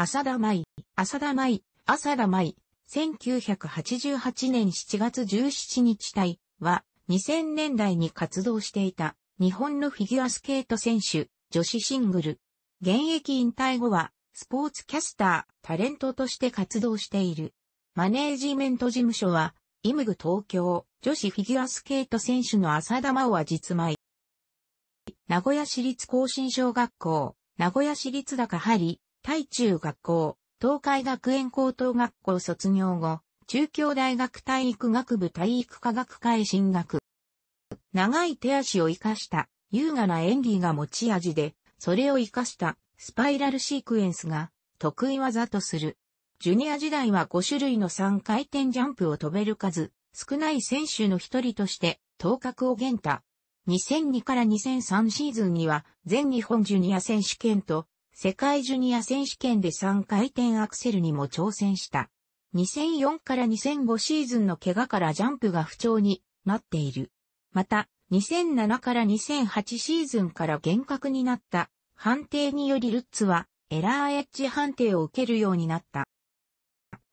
浅田舞、浅田舞、浅田舞、1988年7月17日体は2000年代に活動していた日本のフィギュアスケート選手、女子シングル。現役引退後はスポーツキャスター、タレントとして活動している。マネージメント事務所は、イムグ東京、女子フィギュアスケート選手の浅田真央は実舞。名古屋市立高新小学校、名古屋市立高張、対中学校、東海学園高等学校卒業後、中京大学体育学部体育科学科へ進学。長い手足を活かした優雅な演技が持ち味で、それを活かしたスパイラルシークエンスが得意技とする。ジュニア時代は5種類の3回転ジャンプを飛べる数、少ない選手の一人として頭角を現た。2002から2003シーズンには全日本ジュニア選手権と世界ジュニア選手権で3回転アクセルにも挑戦した。2004から2005シーズンの怪我からジャンプが不調になっている。また、2007から2008シーズンから厳格になった判定によりルッツはエラーエッジ判定を受けるようになった。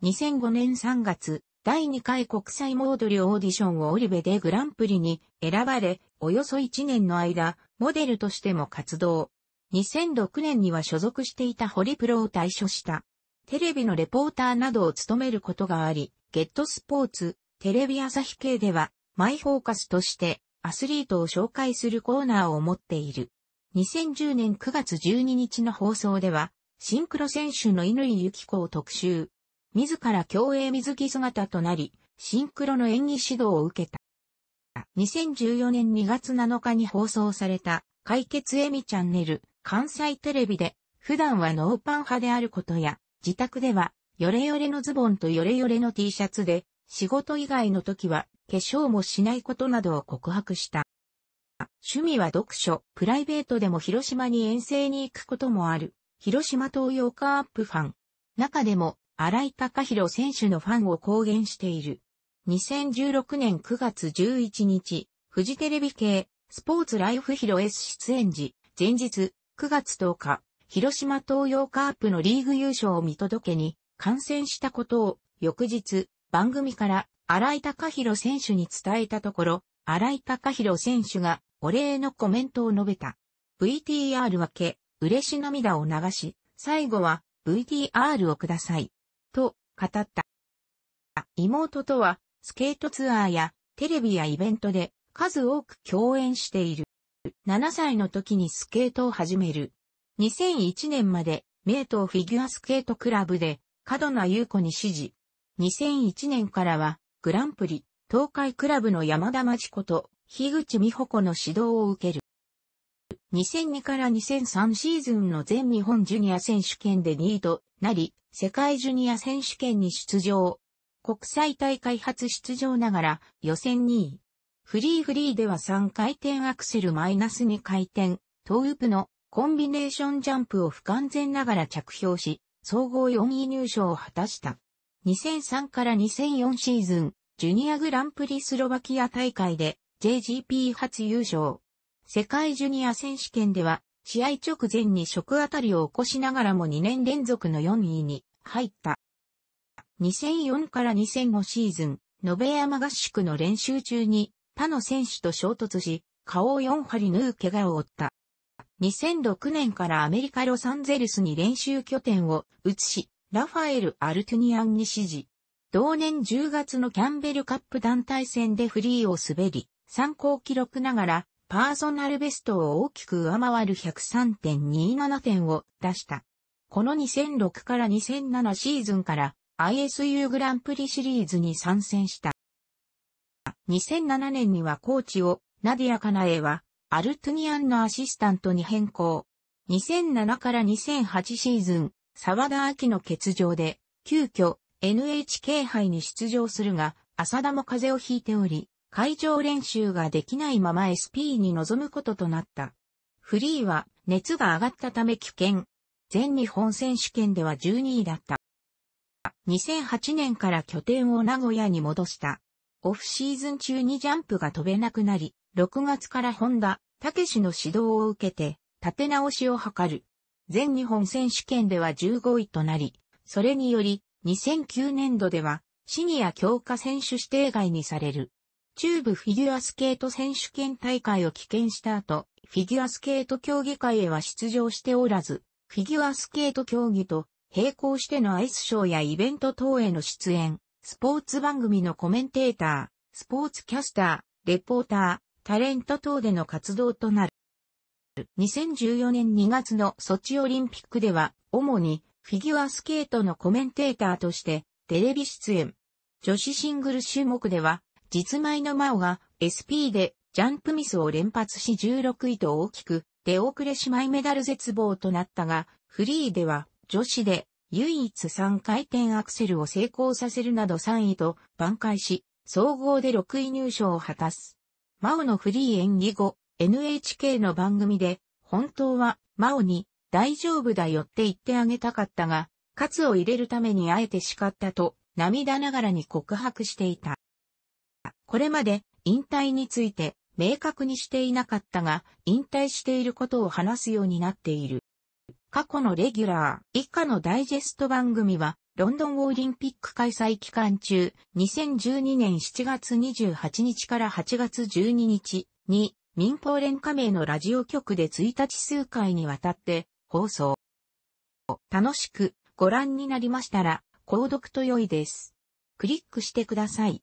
2005年3月、第2回国際モードリオーディションをオリベでグランプリに選ばれ、およそ1年の間、モデルとしても活動。2006年には所属していたホリプロを退所した。テレビのレポーターなどを務めることがあり、ゲットスポーツ、テレビ朝日系では、マイフォーカスとして、アスリートを紹介するコーナーを持っている。2010年9月12日の放送では、シンクロ選手の犬由紀子を特集。自ら競泳水着姿となり、シンクロの演技指導を受けた。2014年2月7日に放送された、解決エミチャンネル、関西テレビで、普段はノーパン派であることや、自宅では、ヨレヨレのズボンとヨレヨレの T シャツで、仕事以外の時は、化粧もしないことなどを告白した。趣味は読書、プライベートでも広島に遠征に行くこともある、広島東洋カープファン。中でも、荒井隆弘選手のファンを公言している。2016年9月11日、フジテレビ系、スポーツライフヒロ S 出演時、前日、9月10日、広島東洋カープのリーグ優勝を見届けに、感染したことを、翌日、番組から、荒井隆弘選手に伝えたところ、荒井隆弘選手が、お礼のコメントを述べた。VTR 分け、嬉し涙を流し、最後は、VTR をください。と、語った。妹とは、スケートツアーや、テレビやイベントで、数多く共演している。7歳の時にスケートを始める。2001年まで、名東フィギュアスケートクラブで、過度な優子に指示。2001年からは、グランプリ、東海クラブの山田町子と、樋口美穂子の指導を受ける。2002から2003シーズンの全日本ジュニア選手権で2位となり、世界ジュニア選手権に出場。国際大会初出場ながら予選2位。フリーフリーでは3回転アクセルマイナス2回転、トウープのコンビネーションジャンプを不完全ながら着氷し、総合4位入賞を果たした。2003から2004シーズン、ジュニアグランプリスロバキア大会で JGP 初優勝。世界ジュニア選手権では、試合直前に食あたりを起こしながらも2年連続の4位に入った。2004から2005シーズン、延山合宿の練習中に他の選手と衝突し、顔を4針縫う怪我を負った。2006年からアメリカ・ロサンゼルスに練習拠点を移し、ラファエル・アルトゥニアンに指示。同年10月のキャンベルカップ団体戦でフリーを滑り、参考記録ながら、パーソナルベストを大きく上回る103.27点を出した。この2006から2007シーズンから ISU グランプリシリーズに参戦した。2007年にはコーチをナディア・カナエはアルトゥニアンのアシスタントに変更。2007から2008シーズン、沢田明の欠場で、急遽 NHK 杯に出場するが、浅田も風邪をひいており、会場練習ができないまま SP に臨むこととなった。フリーは熱が上がったため危険。全日本選手権では12位だった。2008年から拠点を名古屋に戻した。オフシーズン中にジャンプが飛べなくなり、6月から本田、武史の指導を受けて、立て直しを図る。全日本選手権では15位となり、それにより、2009年度では、シニア強化選手指定外にされる。中部フィギュアスケート選手権大会を棄権した後、フィギュアスケート競技会へは出場しておらず、フィギュアスケート競技と並行してのアイスショーやイベント等への出演、スポーツ番組のコメンテーター、スポーツキャスター、レポーター、タレント等での活動となる。2014年2月のソチオリンピックでは、主にフィギュアスケートのコメンテーターとしてテレビ出演。女子シングル種目では、実前の真央が SP でジャンプミスを連発し16位と大きく出遅れ姉妹メダル絶望となったが、フリーでは女子で唯一3回転アクセルを成功させるなど3位と挽回し、総合で6位入賞を果たす。マオのフリー演技後、NHK の番組で、本当は、マオに、大丈夫だよって言ってあげたかったが、カツを入れるためにあえて叱ったと、涙ながらに告白していた。これまで、引退について、明確にしていなかったが、引退していることを話すようになっている。過去のレギュラー以下のダイジェスト番組は、ロンドンオリンピック開催期間中、2012年7月28日から8月12日に、民放連加盟のラジオ局で1日数回にわたって放送。楽しくご覧になりましたら、購読と良いです。クリックしてください。